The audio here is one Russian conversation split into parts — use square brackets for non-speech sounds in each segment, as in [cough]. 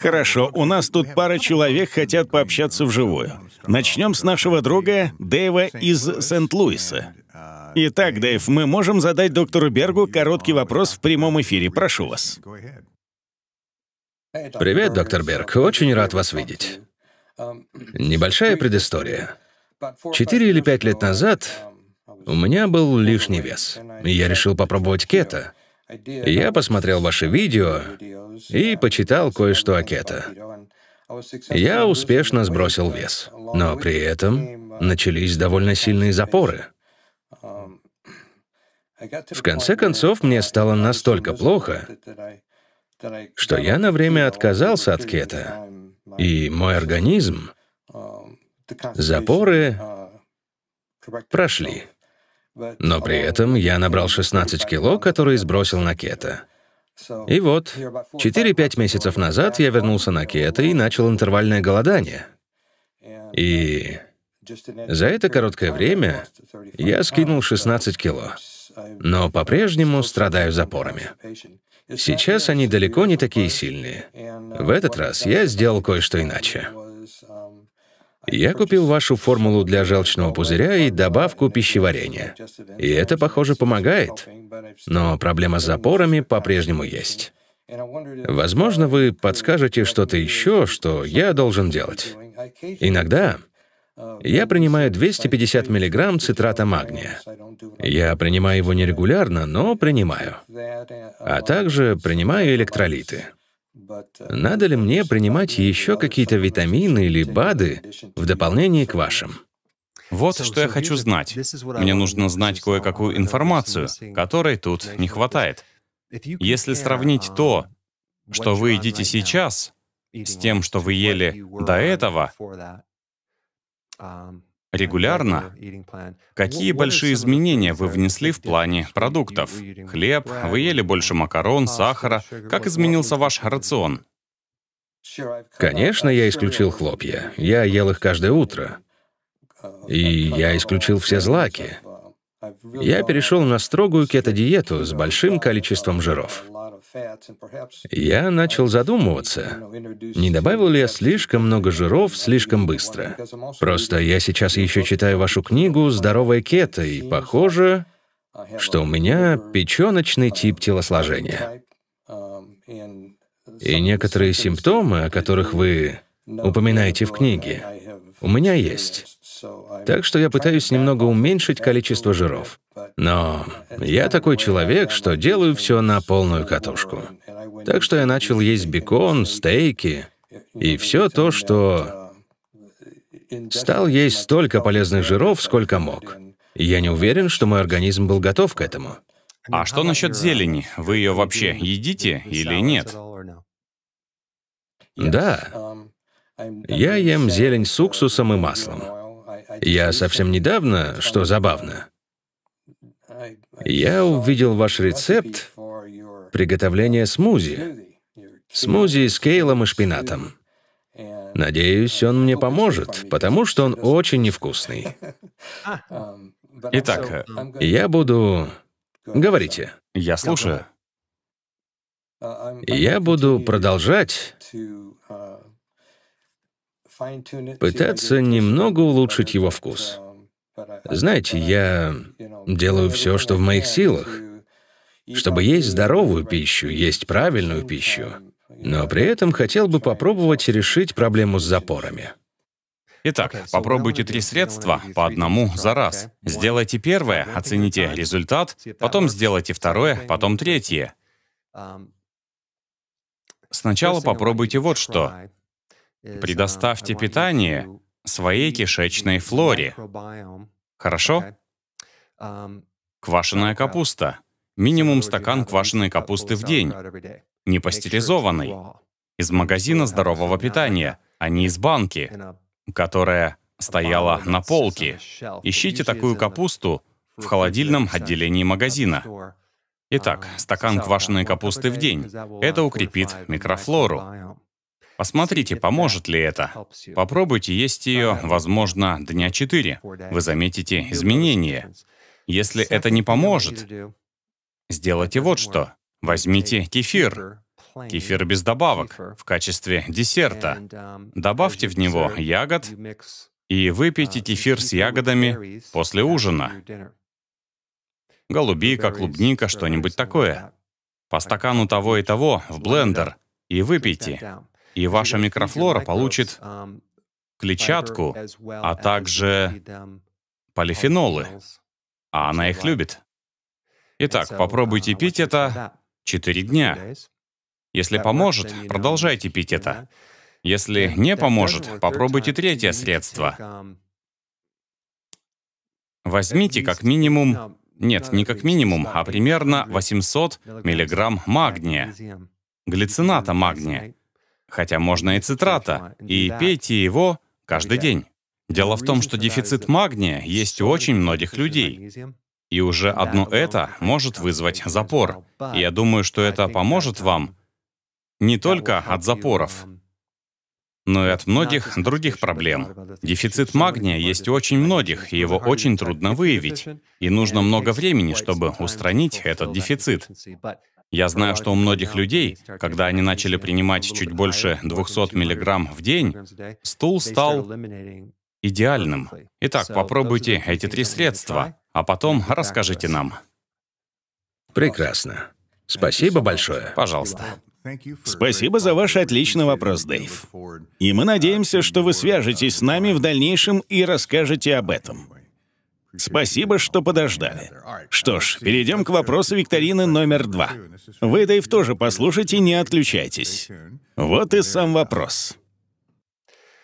Хорошо, у нас тут пара человек хотят пообщаться вживую. Начнем с нашего друга Дэйва из Сент-Луиса. Итак, Дэйв, мы можем задать доктору Бергу короткий вопрос в прямом эфире. Прошу вас. Привет, доктор Берг. Очень рад вас видеть. Небольшая предыстория. Четыре или пять лет назад у меня был лишний вес. и Я решил попробовать кето. Я посмотрел ваши видео и почитал кое-что о кето. Я успешно сбросил вес, но при этом начались довольно сильные запоры. В конце концов, мне стало настолько плохо, что я на время отказался от кето, и мой организм, запоры прошли. Но при этом я набрал 16 кило, которые сбросил на кето. И вот, 4-5 месяцев назад я вернулся на кето и начал интервальное голодание. И за это короткое время я скинул 16 кило, но по-прежнему страдаю запорами. Сейчас они далеко не такие сильные. В этот раз я сделал кое-что иначе. Я купил вашу формулу для желчного пузыря и добавку пищеварения. И это, похоже, помогает. Но проблема с запорами по-прежнему есть. Возможно, вы подскажете что-то еще, что я должен делать. Иногда я принимаю 250 мг цитрата магния. Я принимаю его нерегулярно, но принимаю. А также принимаю электролиты. Uh, Надо ли мне принимать еще какие-то витамины или БАДы в дополнение к вашим? Вот что я хочу знать. Мне нужно знать кое-какую информацию, которой тут не хватает. Если сравнить uh, то, что вы едите сейчас, с тем, что вы ели до этого, регулярно, какие большие изменения вы внесли в плане продуктов? Хлеб, вы ели больше макарон, сахара. Как изменился ваш рацион? Конечно, я исключил хлопья. Я ел их каждое утро. И я исключил все злаки. Я перешел на строгую кето-диету с большим количеством жиров. Я начал задумываться, не добавил ли я слишком много жиров слишком быстро. Просто я сейчас еще читаю вашу книгу «Здоровая кета" и похоже, что у меня печеночный тип телосложения. И некоторые симптомы, о которых вы упоминаете в книге, у меня есть. Так что я пытаюсь немного уменьшить количество жиров. Но я такой человек, что делаю все на полную катушку. Так что я начал есть бекон, стейки и все то, что... Стал есть столько полезных жиров, сколько мог. Я не уверен, что мой организм был готов к этому. А что насчет зелени? Вы ее вообще едите или нет? Да. Я ем зелень с уксусом и маслом. Я совсем недавно, что забавно, я увидел ваш рецепт приготовления смузи. Смузи с кейлом и шпинатом. Надеюсь, он мне поможет, потому что он очень невкусный. Итак, я буду... Говорите. Я слушаю. Я буду продолжать пытаться немного улучшить его вкус. Знаете, я делаю все, что в моих силах, чтобы есть здоровую пищу, есть правильную пищу, но при этом хотел бы попробовать решить проблему с запорами. Итак, попробуйте три средства по одному за раз. Сделайте первое, оцените результат, потом сделайте второе, потом третье. Сначала попробуйте вот что. Э, Предоставьте питание своей кишечной флоре. Хорошо? Квашеная капуста. Минимум стакан квашеной капусты в день. Не пастеризованный, Из магазина здорового питания, а не из банки, которая стояла на полке. Ищите такую капусту в холодильном отделении магазина. Итак, um, стакан квашеной капусты в день. Это укрепит микрофлору. Посмотрите, поможет ли это. Попробуйте есть ее, возможно, дня 4. Вы заметите изменения. Если это не поможет, сделайте вот что. Возьмите кефир, кефир без добавок, в качестве десерта. Добавьте в него ягод и выпейте а, кефир с ягодами после ужина. Голубика, клубника, что-нибудь такое. По стакану того и того в блендер и выпейте. И ваша микрофлора получит клетчатку, а также полифенолы, а она их любит. Итак, попробуйте пить это 4 дня. Если поможет, продолжайте пить это. Если не поможет, попробуйте третье средство. Возьмите как минимум, нет, не как минимум, а примерно 800 миллиграмм магния, глицината магния хотя можно и цитрата, и пейте его каждый день. Дело в том, что дефицит магния есть у очень многих людей. И уже одно это может вызвать запор. И я думаю, что это поможет вам не только от запоров, но и от многих других проблем. Дефицит магния есть у очень многих, и его очень трудно выявить. И нужно много времени, чтобы устранить этот дефицит. Я знаю, что у многих людей, когда они начали принимать чуть больше 200 миллиграмм в день, стул стал идеальным. Итак, попробуйте эти три средства, а потом расскажите нам. Прекрасно. Спасибо большое. Пожалуйста. Спасибо за ваш отличный вопрос, Дэйв. И мы надеемся, что вы свяжетесь с нами в дальнейшем и расскажете об этом. Спасибо, что подождали. Что ж, перейдем к вопросу викторины номер два. Вы, Дэйв, тоже послушайте, не отключайтесь. Вот и сам вопрос.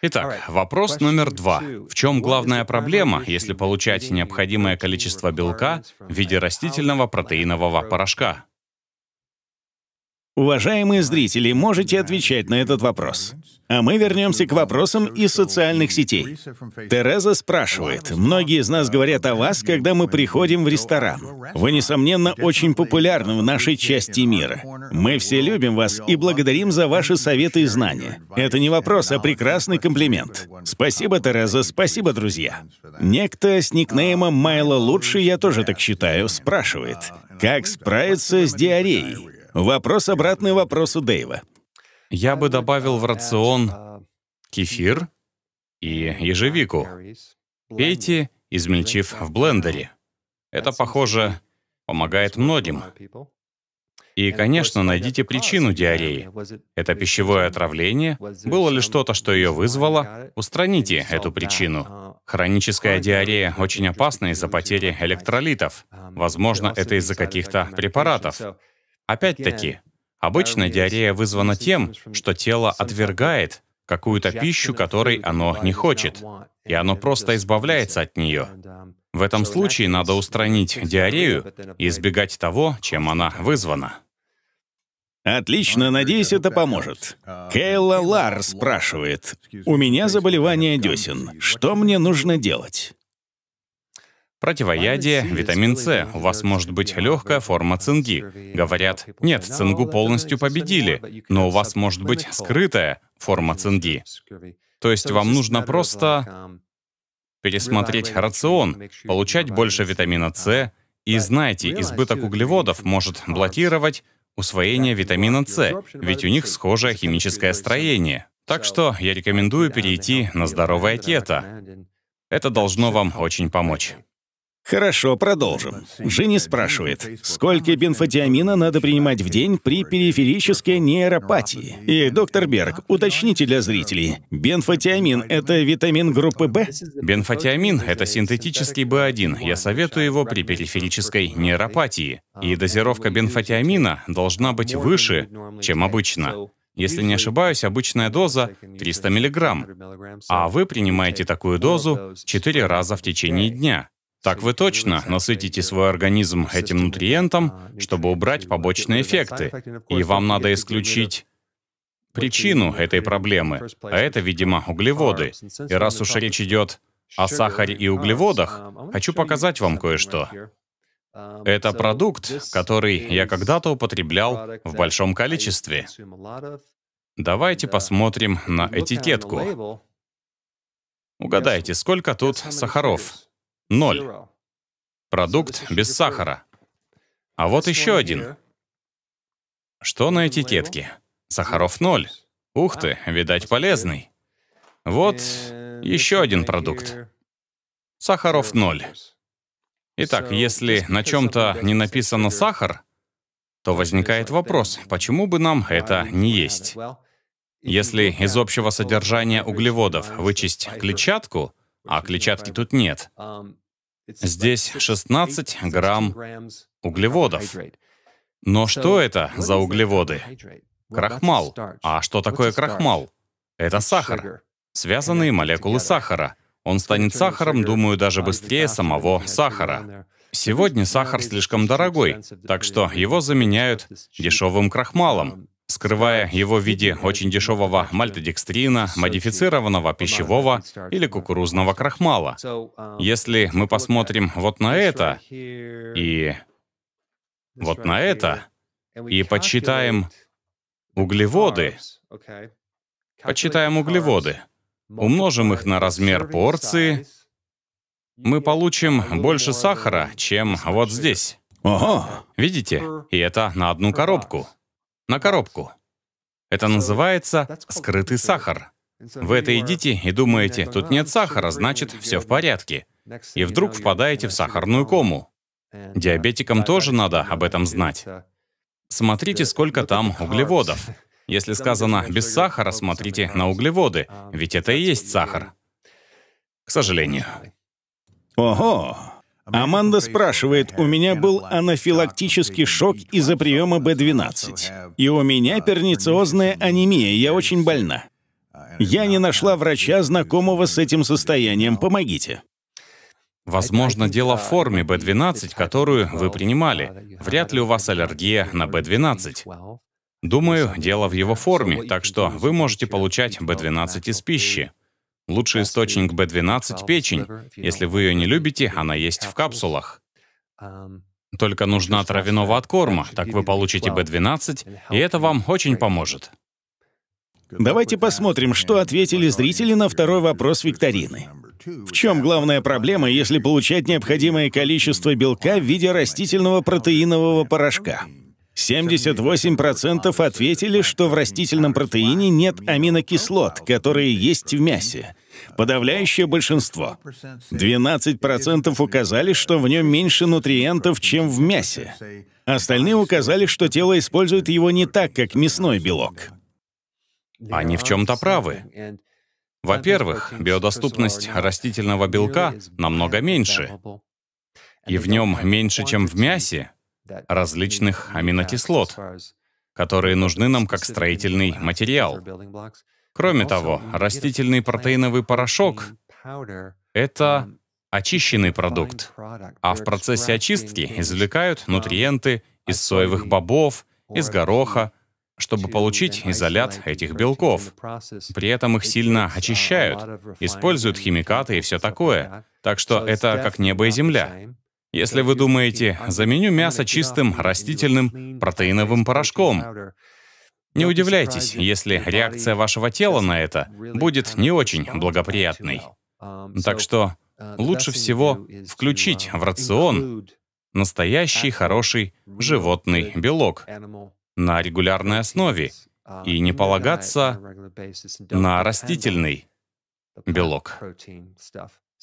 Итак, вопрос номер два. В чем главная проблема, если получать необходимое количество белка в виде растительного протеинового порошка? Уважаемые зрители, можете отвечать на этот вопрос. А мы вернемся к вопросам из социальных сетей. Тереза спрашивает, многие из нас говорят о вас, когда мы приходим в ресторан. Вы, несомненно, очень популярны в нашей части мира. Мы все любим вас и благодарим за ваши советы и знания. Это не вопрос, а прекрасный комплимент. Спасибо, Тереза, спасибо, друзья. Некто с никнеймом Майло Лучший, я тоже так считаю, спрашивает, как справиться с диареей? Вопрос обратный вопросу Дэйва. Я бы добавил в рацион кефир и ежевику. Пейте, измельчив в блендере. Это, похоже, помогает многим. И, конечно, найдите причину диареи. Это пищевое отравление? Было ли что-то, что ее вызвало? Устраните эту причину. Хроническая диарея очень опасна из-за потери электролитов. Возможно, это из-за каких-то препаратов. Опять-таки, обычно диарея вызвана тем, что тело отвергает какую-то пищу, которой оно не хочет, и оно просто избавляется от нее. Um, В этом случае надо устранить диарею и избегать того, чем она вызвана. Отлично, надеюсь, это поможет. Um, Кейла Лар спрашивает. «У меня заболевание десен. Что мне нужно делать?» Противоядие, витамин С. У вас может быть легкая форма цинги. Говорят, нет, цингу полностью победили, но у вас может быть скрытая форма цинги. То есть вам нужно просто пересмотреть рацион, получать больше витамина С, и знайте, избыток углеводов может блокировать усвоение ну витамина С, ведь у них схожее химическое строение. Так что я рекомендую перейти на здоровое кето. Это должно вам очень помочь. Хорошо, продолжим. Жени спрашивает, сколько бенфотиамина надо принимать в день при периферической нейропатии? И, доктор Берг, уточните для зрителей, бенфотиамин — это витамин группы В? Бенфотиамин — это синтетический В1. Я советую его при периферической нейропатии. И дозировка бенфотиамина должна быть выше, чем обычно. Если не ошибаюсь, обычная доза 300 мг, а вы принимаете такую дозу 4 раза в течение дня. Так вы точно насытите свой организм этим нутриентом, чтобы убрать побочные эффекты. И вам надо исключить причину этой проблемы, а это, видимо, углеводы. И раз уж речь идет о сахаре и углеводах, хочу показать вам кое-что. Это продукт, который я когда-то употреблял в большом количестве. Давайте посмотрим на этикетку. Угадайте, сколько тут сахаров? Ноль. Продукт без сахара. А вот еще один. Что на этикетке? Сахаров ноль. Ух а, ты, видать полезный. Вот э, еще один продукт. Сахаров ноль. Итак, если на чем-то не написано сахар, то возникает вопрос, почему бы нам а, это не есть? Если из общего содержания углеводов вычесть клетчатку — а клетчатки тут нет. Здесь 16 грамм углеводов. Но что это за углеводы? Крахмал. А что такое крахмал? Это сахар. Связанные молекулы сахара. Он станет сахаром, думаю, даже быстрее самого сахара. Сегодня сахар слишком дорогой, так что его заменяют дешевым крахмалом скрывая его в виде очень дешевого мальтодекстрина, модифицированного пищевого или кукурузного крахмала. Um, Если мы посмотрим вот на это и вот на это, и подсчитаем углеводы, подсчитаем углеводы, умножим их на размер порции, мы uh, получим больше сахара, чем вот здесь. Ого! Видите? И это на одну коробку на коробку. Это называется скрытый сахар. Вы это едите и думаете, тут нет сахара, значит, все в порядке. И вдруг впадаете в сахарную кому. Диабетикам тоже надо об этом знать. Смотрите, сколько там углеводов. Если сказано «без сахара», смотрите на углеводы, ведь это и есть сахар. К сожалению. Ого! Аманда спрашивает, у меня был анафилактический шок из-за приема B12. И у меня пернициозная анемия, я очень больна. Я не нашла врача, знакомого с этим состоянием, помогите. Возможно, дело в форме B12, которую вы принимали. Вряд ли у вас аллергия на B12. Думаю, дело в его форме, так что вы можете получать B12 из пищи. Лучший источник B12 — печень. Если вы ее не любите, она есть в капсулах. Um, Только нужна травяного откорма, так вы получите B12, и это вам очень поможет. Давайте посмотрим, что ответили зрители на второй вопрос викторины. В чем главная проблема, если получать необходимое количество белка в виде растительного протеинового порошка? 78% ответили, что в растительном протеине нет аминокислот, которые есть в мясе. Подавляющее большинство. 12% указали, что в нем меньше нутриентов, чем в мясе. Остальные указали, что тело использует его не так, как мясной белок. Они в чем-то правы. Во-первых, биодоступность растительного белка намного меньше, и в нем меньше, чем в мясе, различных аминокислот, которые нужны нам как строительный материал. Кроме того, растительный протеиновый порошок — это очищенный продукт, а в процессе очистки извлекают нутриенты из соевых бобов, из гороха, чтобы получить изолят этих белков. При этом их сильно очищают, используют химикаты и все такое. Так что это как небо и земля. Если вы думаете, заменю мясо чистым растительным протеиновым порошком, не удивляйтесь, если реакция вашего тела на это будет не очень благоприятной. Так что лучше всего включить в рацион настоящий хороший животный белок на регулярной основе и не полагаться на растительный белок.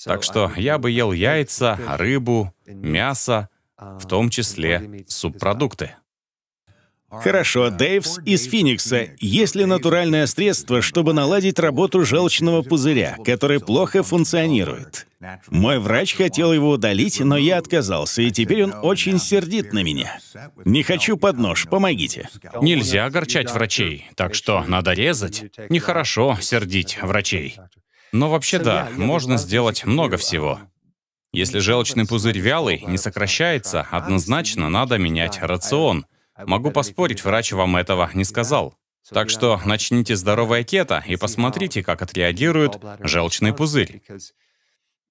Так что я бы ел яйца, рыбу, мясо, а, в том числе субпродукты. Хорошо, Дэйвс из Финикса, Есть ли натуральное средство, чтобы наладить работу желчного пузыря, который плохо функционирует? Мой врач хотел его удалить, но я отказался, и теперь он очень сердит на меня. Не хочу под нож, помогите. Нельзя огорчать врачей, так что надо резать. Нехорошо сердить врачей. Но вообще да, можно сделать много всего. Если желчный пузырь вялый, не сокращается, однозначно надо менять а рацион. А Могу поспорить, врач вам этого не сказал. Так что начните здоровое кето и посмотрите, как отреагирует желчный пузырь.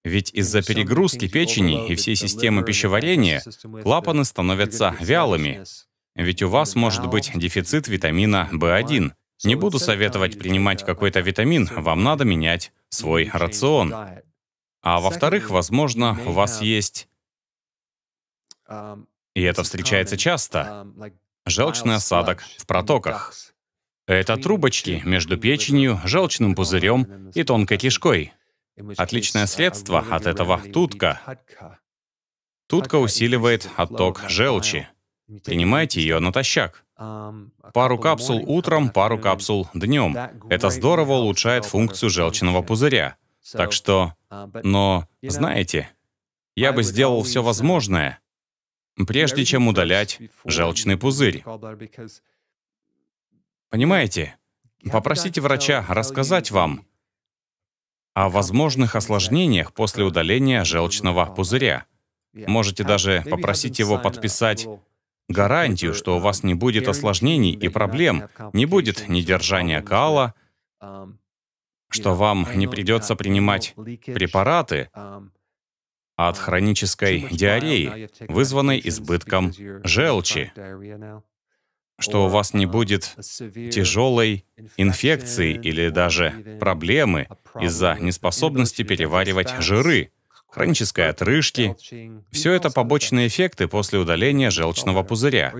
Ведь из-за перегрузки печени и всей системы пищеварения клапаны становятся вялыми. Ведь у вас может быть дефицит витамина В1, не буду советовать принимать какой-то витамин, вам надо менять свой рацион. А во-вторых, возможно, у вас есть, и это встречается часто, желчный осадок в протоках. Это трубочки между печенью, желчным пузырем и тонкой кишкой. Отличное средство от этого — тутка. Тутка усиливает отток желчи. Принимайте ее натощак. Пару капсул утром, пару капсул днем. Это здорово улучшает функцию желчного пузыря. Так что, а, но, знаете, я бы сделал все um, возможное, прежде чем удалять желчный пузырь. Понимаете? Попросите врача рассказать вам о возможных осложнениях после удаления желчного пузыря. Можете даже попросить его подписать гарантию, э, что у вас не будет осложнений и проблем, не будет недержания кала, что вам не придется принимать ну, препараты от хронической диареи, вызванной избытком желчи, что у вас не будет тяжелой инфекции или даже проблемы из-за неспособности переваривать жиры, хронической отрыжки. Все это побочные эффекты после удаления желчного пузыря.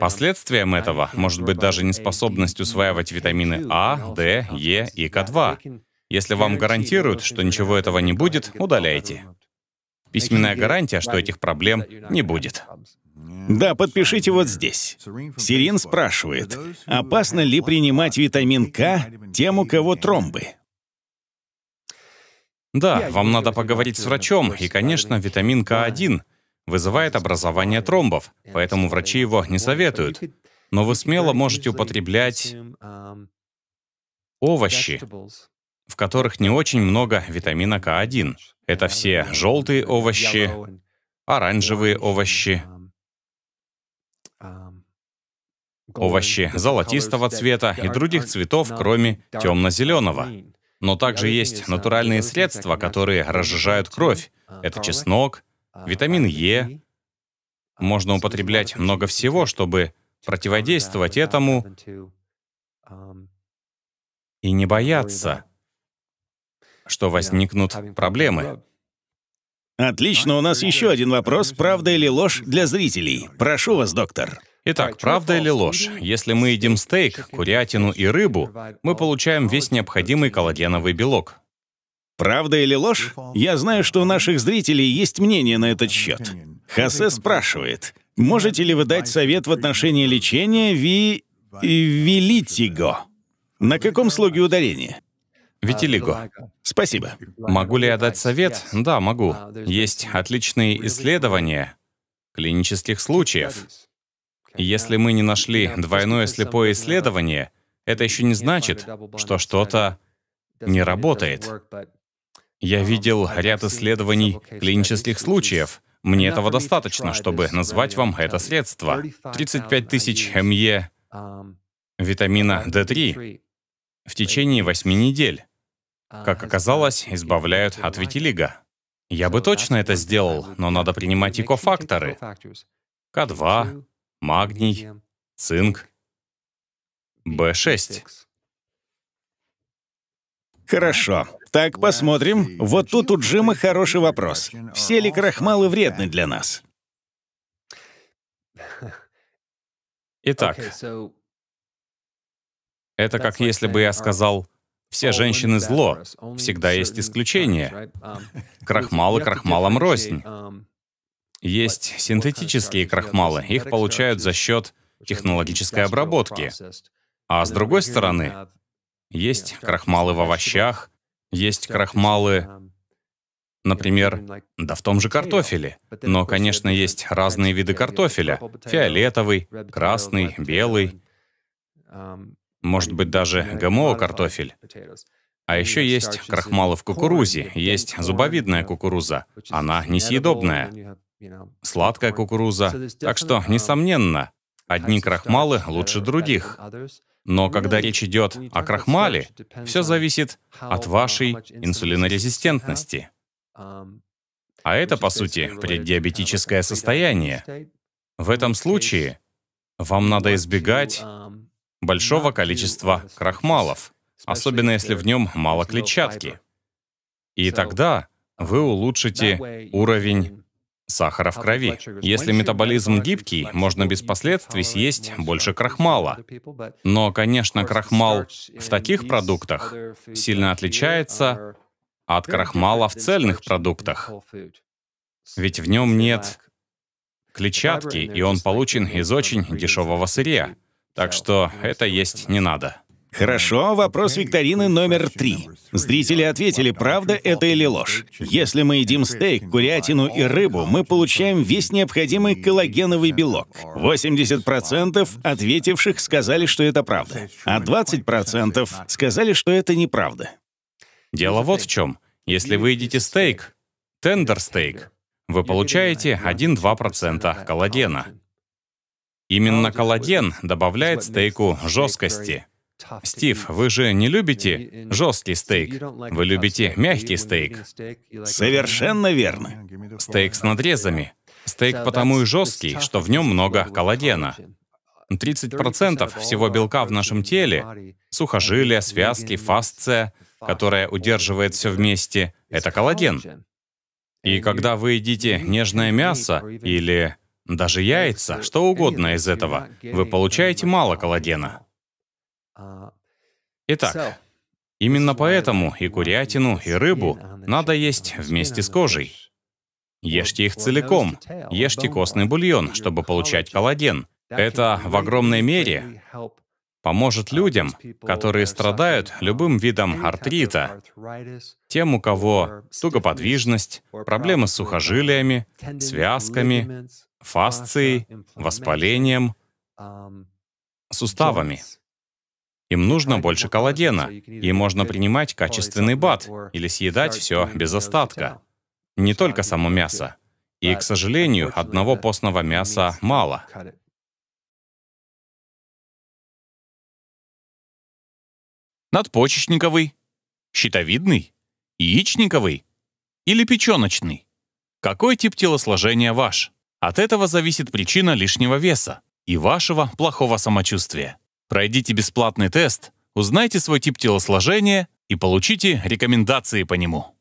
Последствием этого может быть даже неспособность усваивать витамины А, Д, Е и К2. Если вам гарантируют, что ничего этого не будет, удаляйте. Письменная гарантия, что этих проблем не будет. Да, подпишите вот здесь. Сирин спрашивает, опасно ли принимать витамин К тем, у кого тромбы? Да, вам надо поговорить с врачом, и, конечно, витамин К1 вызывает образование тромбов, поэтому врачи его не советуют. Но вы смело можете употреблять овощи, в которых не очень много витамина К1. Это все желтые овощи, оранжевые овощи, овощи золотистого цвета и других цветов, кроме темно-зеленого. Но также есть натуральные средства, которые разжижают кровь. А, это чеснок, а, витамин а, Е. Можно ну, употреблять много всего, чтобы противодействовать этому и не бояться, что возникнут проблемы. Отлично, у нас еще один вопрос, правда или ложь для зрителей. Прошу вас, доктор. Итак, правда или ложь? Если мы едим стейк, курятину и рыбу, мы получаем весь необходимый коллагеновый белок. Правда или ложь? Я знаю, что у наших зрителей есть мнение на этот счет. Хасе спрашивает, можете ли вы дать совет в отношении лечения ви... вилитиго? На каком слоге ударения? Витилиго. Спасибо. Могу ли я дать совет? Да, могу. А, Есть отличные исследования клинических случаев. Если мы не нашли двойное слепое исследование, это еще не значит, что что-то не работает. Я um, видел ряд исследований клинических случаев. Мне этого достаточно, чтобы назвать вам это средство. 35 тысяч МЕ um, витамина D3 в течение 8 недель как а, оказалось, избавляют от витилига. Я бы точно это сделал, но надо принимать экофакторы. К2, магний, цинк, B6. Хорошо. Так, посмотрим. Вот тут у Джима хороший вопрос. Все ли крахмалы вредны для нас? Итак, [laughs] это как если бы я сказал, все женщины зло. Всегда есть исключения. Um, [laughs] крахмалы крахмалам рознь. Um, есть синтетические крахмалы. Их получают за счет технологической обработки. А с другой стороны, есть крахмалы в овощах, есть крахмалы, um, например, да в том же картофеле. Но, конечно, есть разные виды картофеля. Фиолетовый, красный, белый может быть даже ГМО картофель. А еще есть крахмалы в кукурузе, есть зубовидная кукуруза. Она несъедобная. Сладкая кукуруза. Так что, несомненно, одни крахмалы лучше других. Но когда речь идет о крахмале, все зависит от вашей инсулинорезистентности. А это, по сути, преддиабетическое состояние. В этом случае вам надо избегать большого количества крахмалов, особенно если в нем мало клетчатки. И тогда вы улучшите уровень сахара в крови. Если метаболизм гибкий, можно без последствий съесть больше крахмала. Но, конечно, крахмал в таких продуктах сильно отличается от крахмала в цельных продуктах. Ведь в нем нет клетчатки, и он получен из очень дешевого сырья. Так что это есть не надо. Хорошо, вопрос викторины номер три. Зрители ответили, правда это или ложь. Если мы едим стейк, курятину и рыбу, мы получаем весь необходимый коллагеновый белок. 80% ответивших сказали, что это правда, а 20% сказали, что это неправда. Дело вот в чем. Если вы едите стейк, тендер стейк, вы получаете 1-2% коллагена. Именно коллаген добавляет стейку жесткости. Стив, вы же не любите жесткий стейк. Вы любите мягкий стейк. Совершенно верно. Стейк с надрезами. Стейк потому и жесткий, что в нем много коллагена. 30% всего белка в нашем теле, сухожилия, связки, фасция, которая удерживает все вместе, это коллаген. И когда вы едите нежное мясо или даже яйца, что угодно из этого, вы получаете мало коллагена. Итак, именно поэтому и курятину, и рыбу надо есть вместе с кожей. Ешьте их целиком, ешьте костный бульон, чтобы получать коллаген. Это в огромной мере поможет людям, которые страдают любым видом артрита, тем, у кого тугоподвижность, проблемы с сухожилиями, связками, фасцией, воспалением, суставами. Им нужно больше коллагена, и можно принимать качественный бат или съедать все без остатка. Не только само мясо. И, к сожалению, одного постного мяса мало. надпочечниковый, щитовидный, яичниковый или печеночный? Какой тип телосложения ваш? От этого зависит причина лишнего веса и вашего плохого самочувствия. Пройдите бесплатный тест, узнайте свой тип телосложения и получите рекомендации по нему.